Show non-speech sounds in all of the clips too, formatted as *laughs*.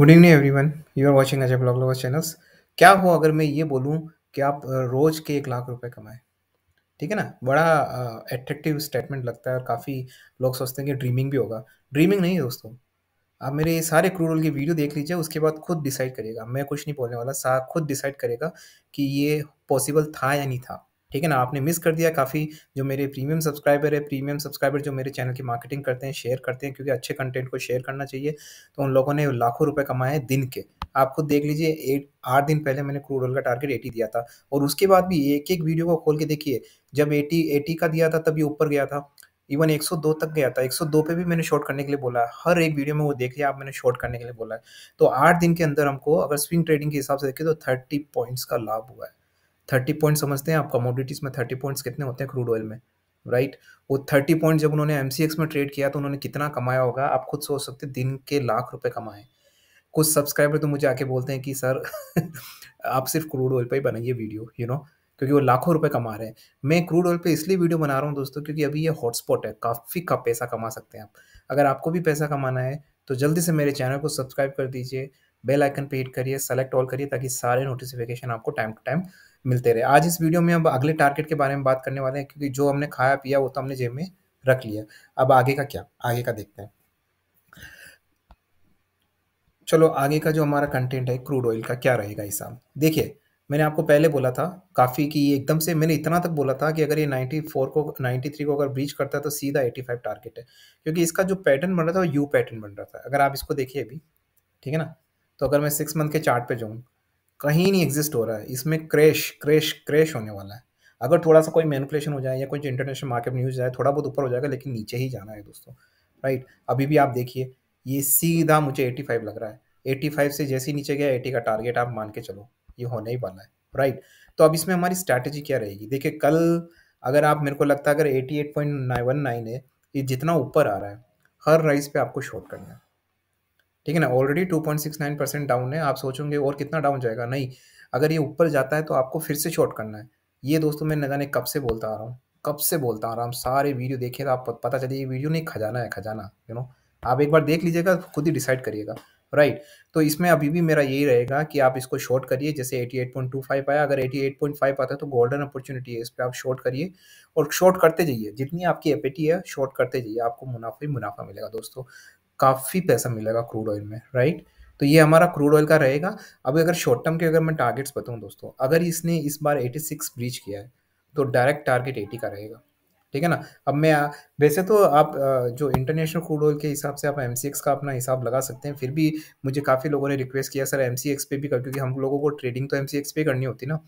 Good evening everyone you are watching Ajay blog lovers channels क्या हो अगर मैं ये बोलूँ कि आप रोज के एक लाख रुपए कमाएं ठीक है ना बड़ा uh, स्टेटमेंट लगता है और काफ़ी लोग सोचते हैं कि ड्रीमिंग भी होगा ड्रीमिंग नहीं दोस्तों आप मेरे ये सारे क्रूरल की वीडियो देख लीजिए उसके बाद खुद डिसाइड करेगा मैं कुछ नहीं बोलने वाला सा खुद डिसाइड करेगा कि ये पॉसिबल था या नहीं था ठीक है ना आपने मिस कर दिया काफ़ी जो मेरे प्रीमियम सब्सक्राइबर है प्रीमियम सब्सक्राइबर जो मेरे चैनल की मार्केटिंग करते हैं शेयर करते हैं क्योंकि अच्छे कंटेंट को शेयर करना चाहिए तो उन लोगों ने लाखों रुपए कमाए हैं दिन के आप खुद देख लीजिए एट आठ दिन पहले मैंने क्रूड ऑयल का टारगेट एटी दिया था और उसके बाद भी एक एक वीडियो को खोल के देखिए जब एटी एटी का दिया था तभी ऊपर गया था इवन 102 तक गया था 102 पे भी मैंने शॉर्ट करने के लिए बोला है हर एक वीडियो में वो देख लिया आप मैंने शॉर्ट करने के लिए बोला है तो आठ दिन के अंदर हमको अगर स्विंग ट्रेडिंग के हिसाब से देखिए तो थर्टी पॉइंट्स का लाभ हुआ है थर्टी पॉइंट समझते हैं आप कमोडिटीज़ में थर्टी पॉइंट्स कितने होते हैं क्रूड ऑयल में राइट वो थर्टी पॉइंट जब उन्होंने एम में ट्रेड किया तो उन्होंने कितना कमाया होगा आप खुद सोच सकते दिन के लाख रुपये कमाए कुछ सब्सक्राइबर तो मुझे आके बोलते हैं कि सर *laughs* आप सिर्फ क्रूड ऑयल पर ही बनाइए वीडियो यू नो क्योंकि वो लाखों रुपए कमा रहे हैं मैं क्रूड ऑयल पे इसलिए वीडियो बना रहा हूँ दोस्तों क्योंकि अभी ये हॉटस्पॉट है काफ़ी का पैसा कमा सकते हैं आप अगर आपको भी पैसा कमाना है तो जल्दी से मेरे चैनल को सब्सक्राइब कर दीजिए बेल आइकन पे हिट करिए सेलेक्ट ऑल करिए ताकि सारे नोटिफिकेशन आपको टाइम टू टाइम मिलते रहे आज इस वीडियो में हम अगले टारगेट के बारे में बात करने वाले हैं क्योंकि जो हमने खाया पिया वो तो हमने जेब में रख लिया अब आगे का क्या आगे का देखते हैं चलो आगे का जो हमारा कंटेंट है क्रूड ऑयल का क्या रहेगा साल देखिए मैंने आपको पहले बोला था काफ़ी कि एकदम से मैंने इतना तक बोला था कि अगर ये 94 को 93 को अगर ब्रीच करता है तो सीधा 85 टारगेट है क्योंकि इसका जो पैटर्न बन रहा था वो यू पैटर्न बन रहा था अगर आप इसको देखिए अभी ठीक है ना तो अगर मैं सिक्स मंथ के चार्ट पे जाऊँ कहीं नहीं एग्जिस्ट हो रहा है इसमें क्रैश क्रैश क्रैश होने वाला है अगर थोड़ा सा कोई मैनुपलेशन हो जाए या कुछ इंटरनेशनल मार्केट न्यूज जाए थोड़ा बहुत ऊपर हो जाएगा लेकिन नीचे ही जाना है दोस्तों राइट अभी भी आप देखिए ये सीधा मुझे फाइव लग रहा है फाइव से जैसे ही नीचे गया एटी का टारगेट आप मान के चलो ये होने ही वाला है राइट तो अब इसमें हमारी स्ट्रैटेजी क्या रहेगी देखिए कल अगर आप मेरे को लगता है अगर eighty eight point one nine है ये जितना ऊपर आ रहा है हर राइज पे आपको शॉर्ट करना है ठीक है ना ऑलरेडी 2.69 परसेंट डाउन है आप सोचोगे और कितना डाउन जाएगा नहीं अगर ये ऊपर जाता है तो आपको फिर से शॉर्ट करना है ये दोस्तों मैं न जाने कब से बोलता आ रहा हूँ कब से बोलता आ रहा हूँ सारे वीडियो देखिए तो आप पता चलिए ये वीडियो नहीं खजाना है खजाना यू नो आप एक बार देख लीजिएगा खुद ही डिसाइड करिएगा राइट तो इसमें अभी भी मेरा यही रहेगा कि आप इसको शॉर्ट करिए जैसे 88.25 आया अगर 88.5 आता है तो गोल्डन अपॉर्चुनिटी है इस पर आप शॉर्ट करिए और शॉर्ट करते जाइए जितनी आपकी एपेटी है शॉर्ट करते जाइए आपको मुनाफा ही मुनाफा मिलेगा दोस्तों काफ़ी पैसा मिलेगा क्रूड ऑयल में राइट तो ये हमारा क्रूड ऑयल का रहेगा अभी अगर शॉर्ट टर्म के अगर मैं टारगेट्स बताऊँ दोस्तों अगर इसने इस बार 86 ब्रीच किया है तो डायरेक्ट टारगेट 80 का रहेगा ठीक है ना अब मैं वैसे तो आप जो इंटरनेशनल क्रूड ऑयल के हिसाब से आप एम का अपना हिसाब लगा सकते हैं फिर भी मुझे काफ़ी लोगों ने रिक्वेस्ट किया सर एम पे भी कर क्योंकि हम लोगों को ट्रेडिंग तो एम पे करनी होती ना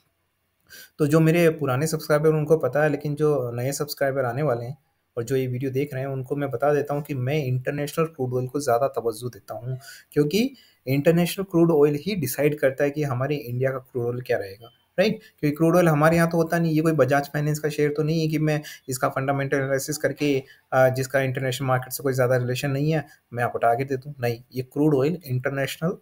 तो जो मेरे पुराने सब्सक्राइबर उनको पता है लेकिन जो नए सब्सक्राइबर आने वाले हैं और जो ये वीडियो देख रहे हैं उनको मैं बता देता हूँ कि मैं इंटरनेशनल क्रूड ऑयल को ज़्यादा तवज्जो देता हूँ क्योंकि इंटरनेशनल क्रूड ऑयल ही डिसाइड करता है कि हमारे इंडिया का क्रूड ऑयल क्या रहेगा राइट क्योंकि क्रूड ऑयल हमारे यहाँ तो होता नहीं ये कोई बजाज फाइनेंस का शेयर तो नहीं है कि मैं इसका फंडामेंटल एनालिसिस करके जिसका इंटरनेशनल मार्केट से कोई ज़्यादा रिलेशन नहीं है मैं आपको टारगेट दे दूँ नहीं ये क्रूड ऑयल इंटरनेशनल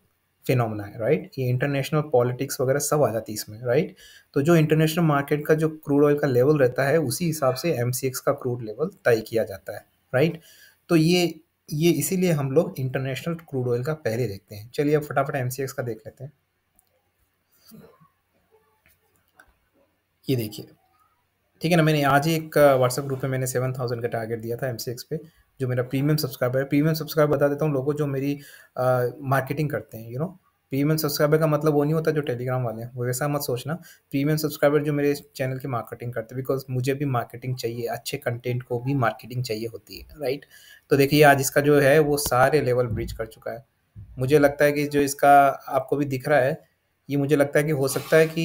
फिनोमना है राइट ये इंटरनेशनल पॉलिटिक्स वगैरह सब आ जाती है इसमें राइट तो जो इंटरनेशनल मार्केट का जो क्रूड ऑयल का लेवल रहता है उसी हिसाब से एम का क्रूड लेवल तय किया जाता है राइट तो ये ये इसीलिए हम लोग इंटरनेशनल क्रूड ऑयल का पहले देखते हैं चलिए अब फटाफट एम का देख लेते हैं ये देखिए ठीक है ना मैंने आज ही एक व्हाट्सएप uh, ग्रुप में मैंने सेवन थाउजेंड का टारगेट दिया था एम पे जो मेरा प्रीमियम सब्सक्राइबर है प्रीमियम सब्सक्राइबर बता देता हूँ लोगों जो मेरी आ, मार्केटिंग करते हैं यू नो प्रीमियम सब्सक्राइबर का मतलब वो नहीं होता जो टेलीग्राम वाले हैं वो वैसा मत सोचना प्रीमियम सब्सक्राइबर जो मेरे चैनल की मार्केटिंग करते हैं बिकॉज मुझे भी मार्केटिंग चाहिए अच्छे कंटेंट को भी मार्केटिंग चाहिए होती है राइट तो देखिए आज इसका जो है वो सारे लेवल ब्रिज कर चुका है मुझे लगता है कि जो इसका आपको भी दिख रहा है ये मुझे लगता है कि हो सकता है कि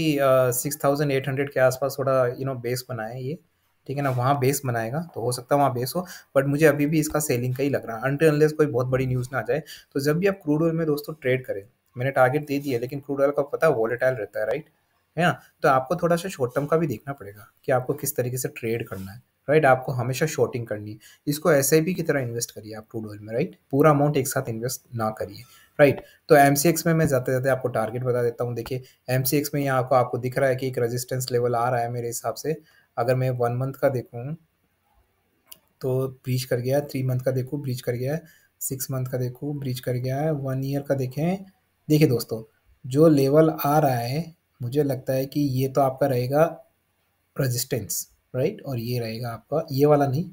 सिक्स थाउजेंड एट हंड्रेड के आसपास थोड़ा यू नो बेस बनाए ये ठीक है ना वहाँ बेस बनाएगा तो हो सकता है वहाँ बेस हो बट मुझे अभी भी इसका सेलिंग का ही लग रहा है अनटिल अनलेस कोई बहुत बड़ी न्यूज़ ना आ जाए तो जब भी आप क्रूड ऑयल में दोस्तों ट्रेड करें मैंने टारगेट दे दिया लेकिन क्रूड ऑयल का पता वॉलेटाइल रहता है राइट है ना तो आपको थोड़ा सा शॉर्ट टर्म का भी देखना पड़ेगा कि आपको किस तरीके से ट्रेड करना है राइट आपको हमेशा शॉर्टिंग करनी है इसको एस की तरह इन्वेस्ट करिए आप क्रूड ऑयल में राइट पूरा अमाउंट एक साथ इन्वेस्ट ना करिए राइट तो एम में मैं जाते जाते आपको टारगेट बता देता हूँ देखिए एम में यहाँ आपको आपको दिख रहा है कि एक रेजिस्टेंस लेवल आ रहा है मेरे हिसाब से अगर मैं वन मंथ का देखूँ तो ब्रीच कर गया है थ्री मंथ का देखूँ ब्रीच कर गया है सिक्स मंथ का देखूँ ब्रीच कर गया है वन ईयर का देखें देखिए दोस्तों जो लेवल आ रहा है मुझे लगता है कि ये तो आपका रहेगा रजिस्टेंस राइट और ये रहेगा आपका ये वाला नहीं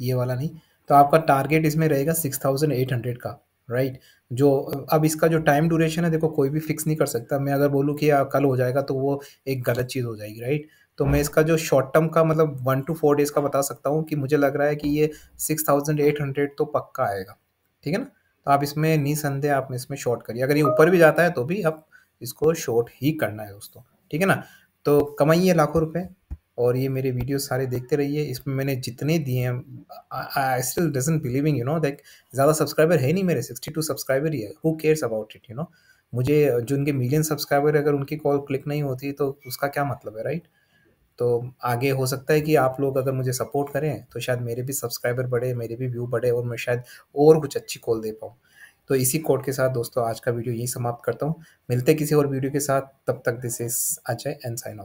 ये वाला नहीं तो आपका टारगेट इसमें रहेगा सिक्स थाउजेंड एट हंड्रेड का राइट जो अब इसका जो टाइम ड्यूरेशन है देखो कोई भी फिक्स नहीं कर सकता मैं अगर बोलूँ कि हाँ, कल हो जाएगा तो वो एक गलत चीज़ हो जाएगी राइट right? तो मैं इसका जो शॉर्ट टर्म का मतलब वन टू फोर डेज का बता सकता हूँ कि मुझे लग रहा है कि ये सिक्स थाउजेंड एट हंड्रेड तो पक्का आएगा ठीक है ना तो आप इसमें निसंदेह आप इसमें शॉर्ट करिए अगर ये ऊपर भी जाता है तो भी आप इसको शॉर्ट ही करना है दोस्तों ठीक है ना तो कमाइए लाखों रुपए और ये मेरे वीडियो सारे देखते रहिए इसमें मैंने जितने दिए हैं I still doesn't believing you know that ज़्यादा सब्सक्राइबर है नहीं मेरे सिक्सटी टू सब्सक्राइबर ही है who cares about it you know मुझे जिनके मिलियन सब्सक्राइबर अगर उनकी कॉल क्लिक नहीं होती तो उसका क्या मतलब है राइट तो आगे हो सकता है कि आप लोग अगर मुझे सपोर्ट करें तो शायद मेरे भी सब्सक्राइबर बढ़े मेरे भी व्यू बढ़े और मैं शायद और कुछ अच्छी कॉल दे पाऊँ तो इसी कोड के साथ दोस्तों आज का वीडियो यही समाप्त करता हूँ मिलते किसी और वीडियो के साथ तब तक this is Ajay and sign of